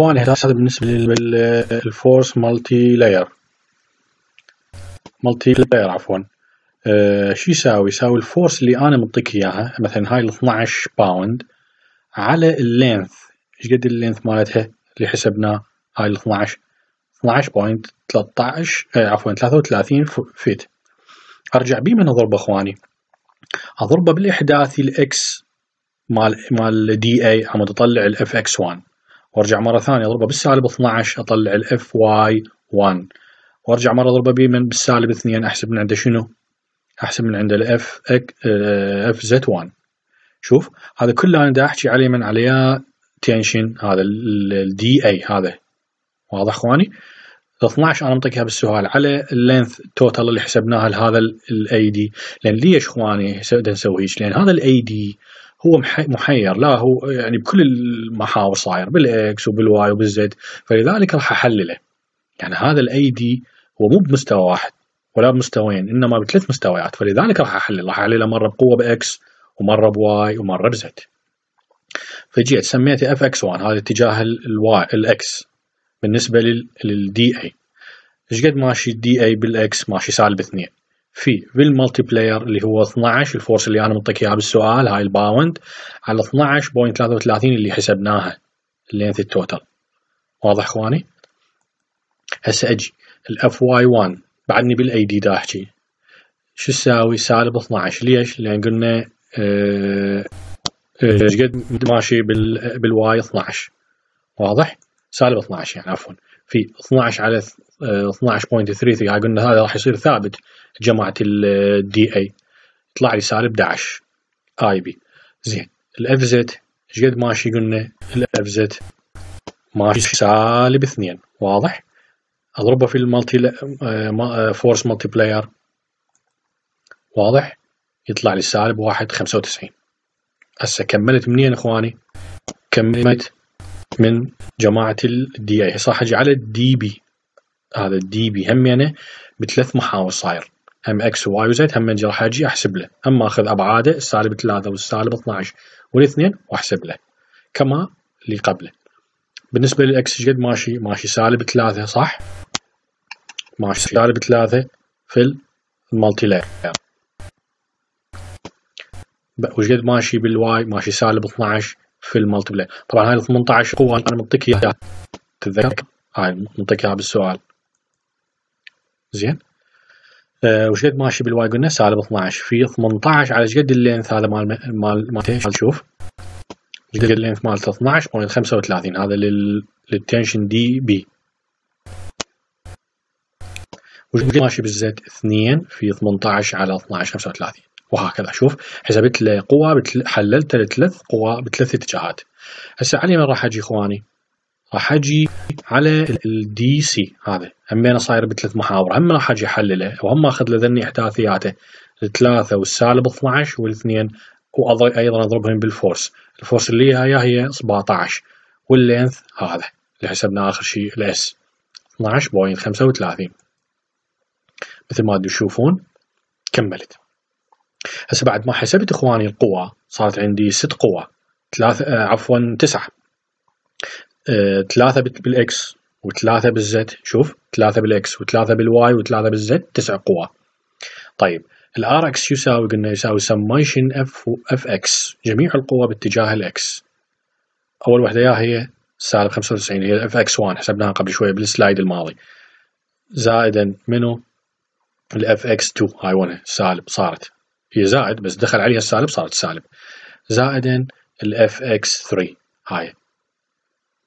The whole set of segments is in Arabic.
اخواني هذا بالنسبه للفورس مالتي لاير مالتي لاير عفوا أه شو يساوي؟ يساوي الفورس اللي انا منطيك اياها مثلا هاي ال 12 باوند على اللينث ايش قد اللينث مالتها اللي حسبناه هاي ال 12 12.13 آه عفوا 33 فيت ارجع بيه من اضربه اخواني اضربه بالاحداثي الاكس مال مال دي اي عم اطلع الاف اكس 1 وارجع مره ثانيه اضربها بالسالب 12 اطلع الاف واي 1 وارجع مره اضربها بي من بالسالب 2 احسب من عنده شنو؟ احسب من عنده الاف اف آه، زد 1 شوف هذا كله انا دا احكي عليه من عليه تنشن هذا الدي اي هذا واضح اخواني؟ 12 انا مطقها بالسؤال على اللينث توتال اللي حسبناها لهذا الاي دي لان ليش اخواني نسوي هيك؟ لان هذا الاي دي هو محير لا هو يعني بكل المحاور صاير بالاكس وبالواي وبالزد فلذلك راح احلله يعني هذا الاي دي هو مو بمستوى واحد ولا بمستويين انما بثلاث مستويات فلذلك راح احلل راح احلله مره بقوه باكس ومره بواي ومره بزد فجيت سميته اف اكس 1 هذا اتجاه الواي الاكس بالنسبه للدي اي ايش قد ماشي الدي اي بالاكس ماشي سالب 2 في بالمالتي بلاير اللي هو 12 الفورس اللي انا منطيك اياها بالسؤال هاي الباوند على 12.33 اللي حسبناها اللينث التوتال واضح اخواني هسه اجي الاف واي 1 بعدني بالاي دي دا احكي شو تساوي سالب 12 ليش؟ لان قلنا ايش آه، آه، قد ماشي بالواي 12 واضح؟ سالب 12 يعني عفوا في 12 على 12.33 قلنا هذا راح يصير ثابت جماعة الدي اي طلع لي سالب 11 اي بي زين الاف زد ايش قد ماشي قلنا الاف زد ماشي سالب 2 واضح اضربه في المالتي فورس مالتي بلاير واضح يطلع لي سالب 95 هسه كملت منين اخواني كملت من جماعة الدي اي صح اجي على الدي بي هذا الدي بي هم يعني بثلاث محاور صاير هم اكس وواي وزد هم اجي راح اجي احسب له هم اخذ ابعاده السالب 3 والسالب 12 والاثنين واحسب له كما اللي قبله بالنسبه للاكس ايش قد ماشي ماشي سالب 3 صح ماشي سالب 3 في المالتي لاير وش قد ماشي بالواي ماشي سالب 12 في المالتي لاير طبعا هاي 18 قوه انا منطقي اياها تتذكر هاي منطقي اياها بالسؤال زين أه وش قد ماشي بالواي قلنا سالب 12 في 18 على قد اللينث هذا مال مال مال شوف قد اللينث مال 12 بوينت 35 هذا لل للتنشن دي بي وش قد ماشي بالزد 2 في 18 على 12 35 وهكذا شوف حسبت لي قوى حللت لثلاث قوى بثلاث اتجاهات هسه علي من راح اجي اخواني راح اجي على الدي سي هذا همين صاير بثلاث محاور هم راح اجي احلله وهم اخذ لذني احداثياته الثلاثه والسالب 12 والاثنين وايضا اضربهم بالفورس الفورس اللي هي هي 17 واللينث هذا اللي حسبناه اخر شيء الاس 12.35 مثل ما تشوفون كملت هسه بعد ما حسبت اخواني القوى صارت عندي ست قوى ثلاث آه، عفوا تسعه ثلاثة آه، بالاكس وثلاثة بالزد شوف ثلاثة بالاكس وثلاثة بالواي وثلاثة بالزد تسع قوى طيب الار اكس يساوي قلنا يساوي سمايشن اف اف اكس جميع القوى باتجاه الاكس اول وحده يا هي سالب 95 هي اف اكس 1 حسبناها قبل شويه بالسلايد الماضي زائدا منو الاف اكس 2 هاي 1 سالب صارت هي زائد بس دخل عليها السالب صارت سالب زائدا الاف اكس 3 هاي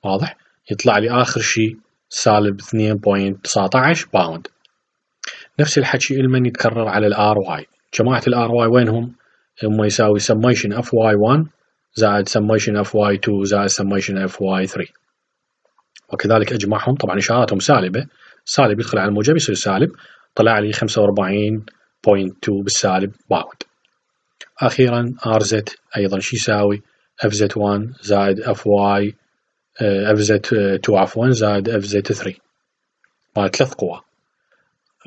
واضح يطلع لي آخر شيء سالب 2.19 باوند نفس الحكي المن يتكرر على الار واي جماعة الار واي وينهم؟ هم يساوي سميشن اف واي 1 زائد سميشن اف واي 2 زائد سميشن اف واي 3 وكذلك اجمعهم طبعا اشاراتهم سالبة سالب يدخل على الموجب يصير سالب طلع لي 45.2 بالسالب باوند اخيرا ار زد ايضا شو يساوي اف زد 1 زائد اف واي زد آه، 2 عفوا زايد زد FZ3 مال ثلاث قوى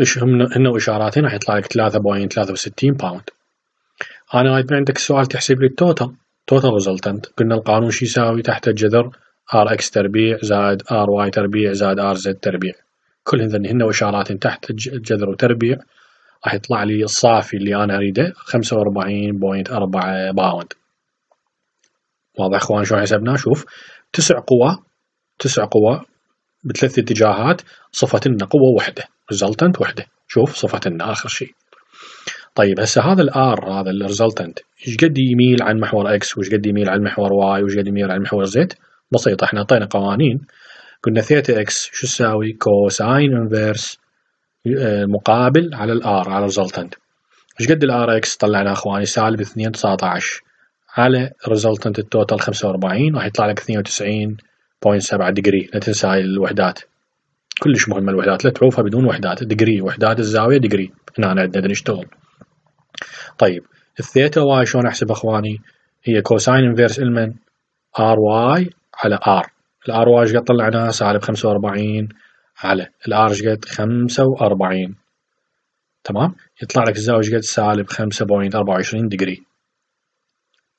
ايش هن اشاراتين راح يطلع لك 3.63 باوند انا هاي عندك السؤال تحسب لي التوتال توتال ريزلتنت قلنا القانون شو يساوي تحت الجذر ار اكس تربيع زائد ار واي تربيع زائد ار زد تربيع كلهن هن اشارات تحت الجذر وتربيع راح يطلع لي الصافي اللي انا اريده 45.4 باوند واضح اخوان شلون حسبناه شوف تسع قوى تسع قوى بثلاث اتجاهات صفت لنا قوة واحدة ريزلتنت واحدة شوف صفت لنا آخر شيء طيب هسه هذا الار هذا الريزلتنت ايش قد يميل عن محور اكس وايش قد يميل عن محور واي وايش قد يميل عن محور زد بسيطة احنا اعطينا قوانين قلنا ثيتا اكس شو تساوي كوساين انفيرس آه، مقابل على الار على الريزلتنت ايش قد الار اكس طلعنا اخواني سالب 2 19 على resultant التوتال 45 راح يطلع لك 92.7 دجري لا تنسى هاي الوحدات كلش مهمه الوحدات لا تعوفها بدون وحدات دجري وحدات الزاويه دجري هنا عندنا نشتغل طيب الثيتا واي شلون احسب اخواني هي كوساين انفيرس المن ار واي على ار الار واي ايش قد سالب 45 على الار ايش قد 45 تمام يطلع لك الزاويه ايش قد سالب 5.24 دجري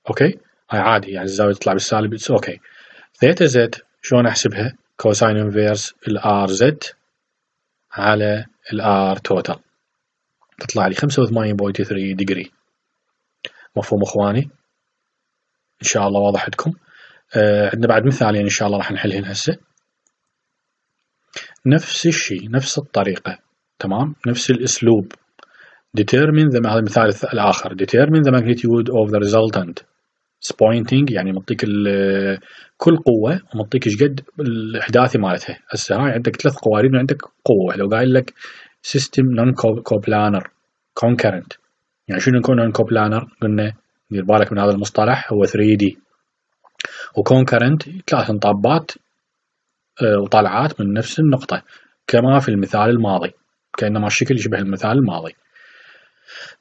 اوكي هاي عادي يعني الزاويه تطلع بالسالب اوكي ثيتا زد شلون احسبها كوساين انفيرس الار زد على الار توتال تطلع لي 85.3 ديجري مفهوم اخواني ان شاء الله واضح عندكم آه عندنا بعد مثالين ان شاء الله راح نحلهن هسه نفس الشيء نفس الطريقه تمام نفس الاسلوب determine the هذا المثال الاخر determine the magnitude of the resultant سبوينتنج يعني مطيك كل قوه ومطيك ايش قد الاحداثي مالتها هسه هاي عندك ثلاث قوارين يعني وعندك قوه لو قايل لك سيستم نون كوبلانر كونكرنت يعني شنو يكون نون كوبلانر قلنا دير بالك من هذا المصطلح هو 3 دي وكونكرنت ثلاث انطابات آه، وطلعات من نفس النقطه كما في المثال الماضي كانما الشكل يشبه المثال الماضي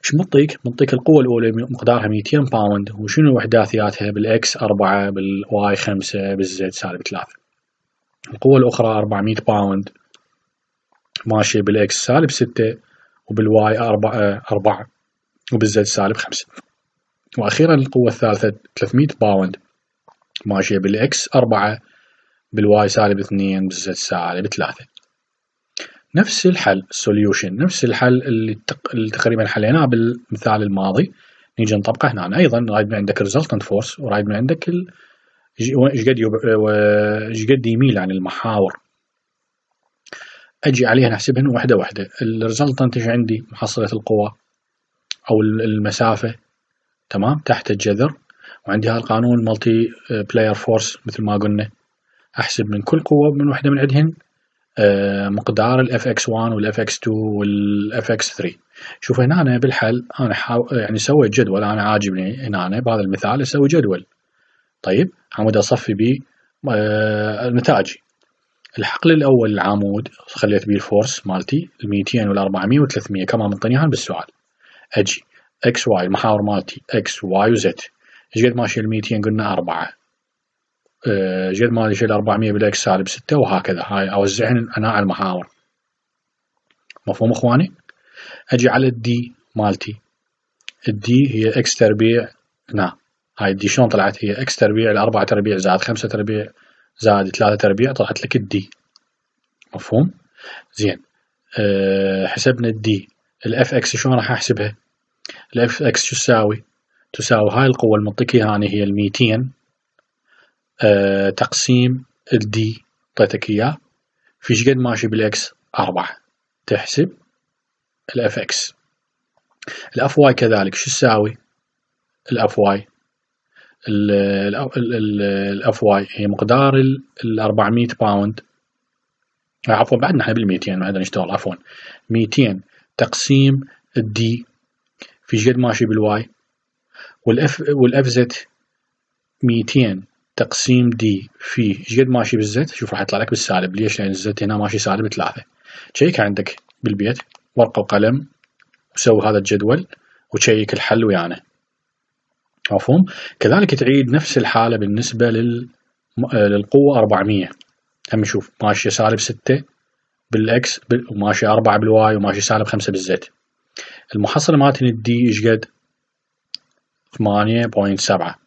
ايش منطيك؟ منطيك القوة الأولى مقدارها 200 باوند وشنو وحداثياتها بالإكس 4 بالواي 5 بالزد سالب 3 القوة الأخرى 400 باوند ماشية بالإكس سالب 6 وبالواي 4 4 وبالزد سالب 5 وأخيرا القوة الثالثة 300 باوند ماشية بالإكس 4 بالواي سالب 2 بالزد سالب 3 نفس الحل solution نفس الحل اللي, تق... اللي تقريبا حليناه بالمثال الماضي نيجي نطبقه هنا ايضا رايد من عندك resultant force ورايد من عندك ال... ايش قد ايش قد يميل عن المحاور اجي عليها نحسبهن واحده واحده الريزلتنت ايش عندي محصله القوه او المسافه تمام تحت الجذر وعندي هالقانون مالتي بلاير فورس مثل ما قلنا احسب من كل قوه من واحده من عندهن آه، مقدار الاف اكس 1 والاف اكس 2 والاف اكس 3 شوف هنا أنا بالحل انا حاو يعني سويت جدول انا عاجبني هنا أنا بهذا المثال اسوي جدول طيب عمود اصفي به آه، نتائجي الحقل الاول العمود خليت به الفورس مالتي ال 200 وال 400 وال 300 كما منطينيها بالسؤال اجي اكس واي المحاور مالتي اكس واي وزد ايش قد ماشي ال 200 قلنا 4 زائد آه، ما ادري شيء 400 بالاكس سالب 6 وهكذا هاي اوزعهن انا على المحاور مفهوم اخواني؟ اجي على الدي مالتي الدي هي اكس تربيع هنا نعم. هاي الدي شلون طلعت هي اكس تربيع الاربعة تربيع زائد خمسة تربيع زائد ثلاثة تربيع طلعت لك الدي مفهوم؟ زين أه حسبنا الدي الاف اكس شلون راح احسبها؟ الاف اكس شو تساوي؟ تساوي هاي القوة المنطقية هاني هي ال 200 آه تقسيم الدي طيتك اياه في شقد ماشي بالاكس أربعة تحسب الاف اكس الاف واي كذلك شو تساوي الاف واي الاف واي هي مقدار ال 400 باوند عفوا بعد نحن بال 200 ما نشتغل عفوا 200 تقسيم الدي في شقد ماشي بالواي والاف والاف زد 200 تقسيم دي في ايش قد ماشي بالزيت؟ شوف راح يطلع لك بالسالب ليش لان الزيت هنا ماشي سالب ثلاثة شيك عندك بالبيت ورقة وقلم وسوي هذا الجدول وتشيك الحل ويانا مفهوم كذلك تعيد نفس الحالة بالنسبة لل... آه، للقوة 400 هم شوف ماشية سالب 6 بالاكس وماشية 4 بالواي وماشية سالب 5 بالزيت. المحصلة مالتني الدي ايش قد 8.7